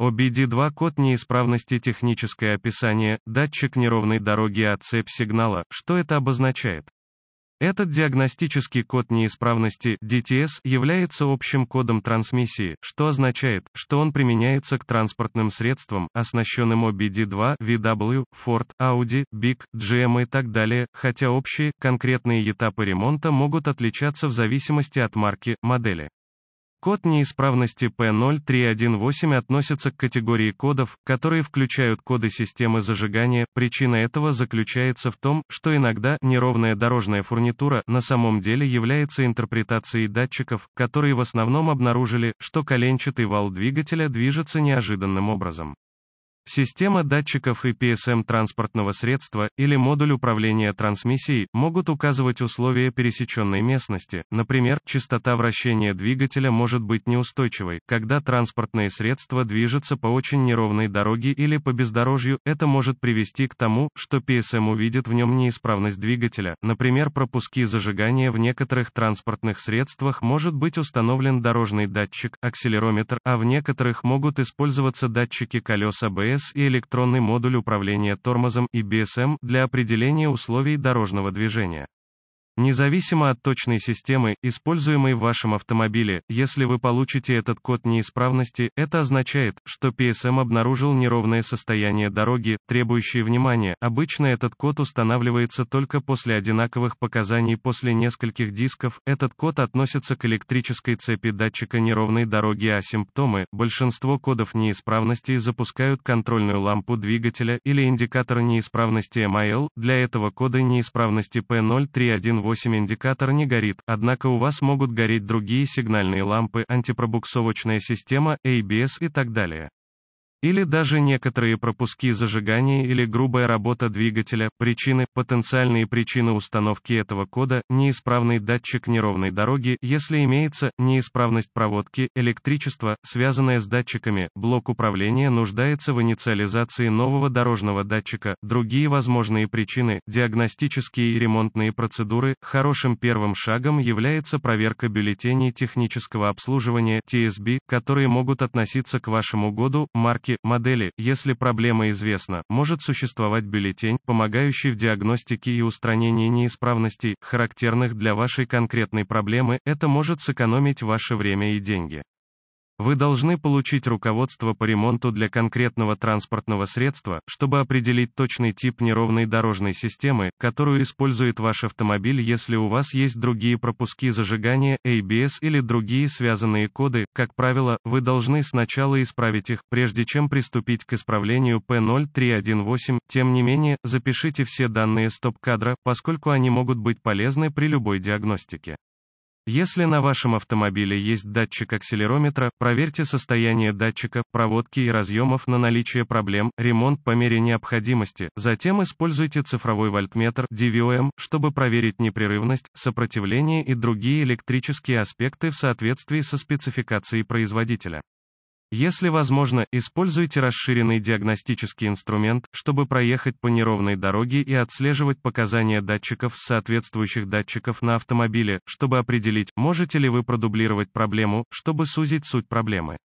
OBD2 код неисправности техническое описание, датчик неровной дороги отцепь сигнала, что это обозначает? Этот диагностический код неисправности DTS является общим кодом трансмиссии, что означает, что он применяется к транспортным средствам, оснащенным OBD2, VW, Ford, Audi, Big, GM и так далее, хотя общие, конкретные этапы ремонта могут отличаться в зависимости от марки, модели. Код неисправности P0318 относится к категории кодов, которые включают коды системы зажигания. Причина этого заключается в том, что иногда неровная дорожная фурнитура на самом деле является интерпретацией датчиков, которые в основном обнаружили, что коленчатый вал двигателя движется неожиданным образом. Система датчиков и PSM транспортного средства или модуль управления трансмиссией могут указывать условия пересеченной местности. Например, частота вращения двигателя может быть неустойчивой, когда транспортные средства движутся по очень неровной дороге или по бездорожью. Это может привести к тому, что PSM увидит в нем неисправность двигателя. Например, пропуски зажигания в некоторых транспортных средствах может быть установлен дорожный датчик, акселерометр, а в некоторых могут использоваться датчики колес АБС АБС и электронный модуль управления тормозом и BSM для определения условий дорожного движения. Независимо от точной системы, используемой в вашем автомобиле, если вы получите этот код неисправности, это означает, что PSM обнаружил неровное состояние дороги, требующее внимания. Обычно этот код устанавливается только после одинаковых показаний после нескольких дисков. Этот код относится к электрической цепи датчика неровной дороги, а симптомы, большинство кодов неисправности запускают контрольную лампу двигателя или индикатор неисправности MIL. Для этого кода неисправности P0318 8 индикатор не горит, однако у вас могут гореть другие сигнальные лампы, антипробуксовочная система, ABS и так далее. Или даже некоторые пропуски зажигания или грубая работа двигателя, причины, потенциальные причины установки этого кода, неисправный датчик неровной дороги, если имеется, неисправность проводки, электричество, связанное с датчиками, блок управления нуждается в инициализации нового дорожного датчика, другие возможные причины, диагностические и ремонтные процедуры, хорошим первым шагом является проверка бюллетеней технического обслуживания, TSB, которые могут относиться к вашему году, марке разработки модели, если проблема известна, может существовать бюллетень, помогающий в диагностике и устранении неисправностей, характерных для вашей конкретной проблемы, это может сэкономить ваше время и деньги. Вы должны получить руководство по ремонту для конкретного транспортного средства, чтобы определить точный тип неровной дорожной системы, которую использует ваш автомобиль, если у вас есть другие пропуски зажигания, ABS или другие связанные коды. Как правило, вы должны сначала исправить их, прежде чем приступить к исправлению P0318. Тем не менее, запишите все данные стоп-кадра, поскольку они могут быть полезны при любой диагностике. Если на вашем автомобиле есть датчик акселерометра, проверьте состояние датчика, проводки и разъемов на наличие проблем, ремонт по мере необходимости. Затем используйте цифровой вольтметр DVOM, чтобы проверить непрерывность, сопротивление и другие электрические аспекты в соответствии со спецификацией производителя. Если возможно, используйте расширенный диагностический инструмент, чтобы проехать по неровной дороге и отслеживать показания датчиков с соответствующих датчиков на автомобиле, чтобы определить, можете ли вы продублировать проблему, чтобы сузить суть проблемы.